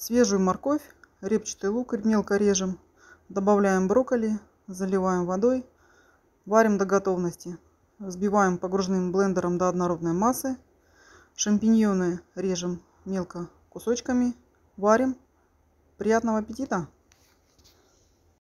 свежую морковь, репчатый лук мелко режем, добавляем брокколи, заливаем водой, варим до готовности. Взбиваем погружным блендером до однородной массы. Шампиньоны режем мелко кусочками, варим. Приятного аппетита!